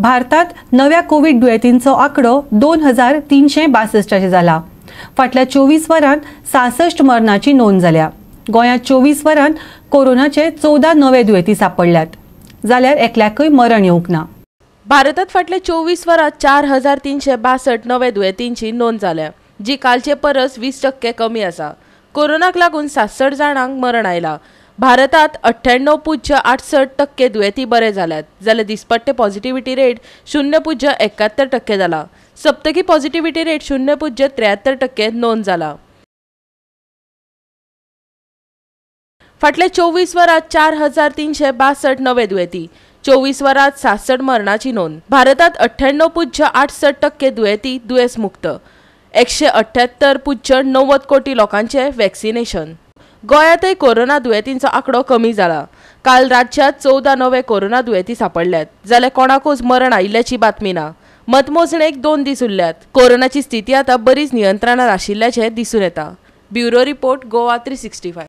भारतात नव्या कोविड दुयेंतींचो आंकडो दोन हजार तीनशे बासष्टाचे झाला फाटल्या चोवीस वरांत सासष्ट मरणाची नोंद झाल्या गोंयांत चोवीस वरांत कोरोनाचे चौदा नवे दुयेंती सापडल्यात जाल्यार एकल्याकय मरण येवंक ना भारतात फाटल्या चोवीस वरात चार हजार तीनशे बासष्ट नवे दुयेंतींची नोंद झाल्या जी कालचे परस वीस टक्के कमी आसा कोरोनाक लागून सासठ जाणांक मरण आयला भारतात अठ्ठ्याण्णव पुज्य आठसठ टक्के दुयेती बरे झाल्यात जाल्यार दिसपट्टे पॉझिटिव्हिटी रेट शून्य पूज्य एकाहत्तर टक्के झाला सप्तकी पॉझिटिव्हिटी रेट शून्य पूज्य त्र्याहत्तर टक्के नोंद झाला फाटल्या चोवीस वरात चार हजार तीनशे बासठ नवे दुयेती चोवीस वरात सासठ मरणाची नोंद भारतात अठ्ठ्याण्णव पुज्य आठसठ टक्के दुयेंती दुयेंस मुक्त एकशे अठ्ठ्याहत्तर पूज्य णव्वद कोटी लोकांचे वॅक्सिनेशन गोंयांतय कोरोना दुयेंतींचो आकडो कमी झाला काल राज्यात चौदा नवे कोरोना दुयेंती सापडल्यात जाल्यार कोणाकूच मरण आयिल्ल्याची बातमी ना मतमोजणेक दोन दीस उरल्यात कोरोनाची स्थिती आता बरीच नियंत्रणात आशिल्ल्याचें दिसून येता bureau report Goa three sixty